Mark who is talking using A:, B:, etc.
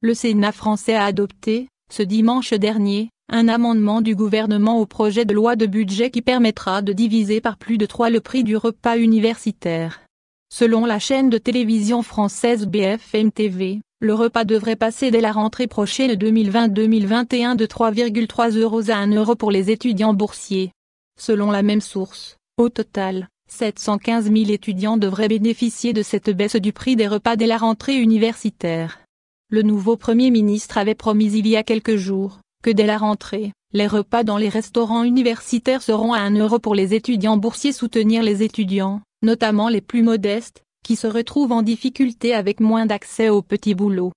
A: Le Sénat français a adopté, ce dimanche dernier, un amendement du gouvernement au projet de loi de budget qui permettra de diviser par plus de trois le prix du repas universitaire. Selon la chaîne de télévision française BFM TV, le repas devrait passer dès la rentrée prochaine 2020-2021 de 3,3 euros à 1 euro pour les étudiants boursiers. Selon la même source, au total, 715 000 étudiants devraient bénéficier de cette baisse du prix des repas dès la rentrée universitaire. Le nouveau Premier ministre avait promis il y a quelques jours que dès la rentrée, les repas dans les restaurants universitaires seront à 1 euro pour les étudiants boursiers soutenir les étudiants, notamment les plus modestes, qui se retrouvent en difficulté avec moins d'accès aux petits boulots,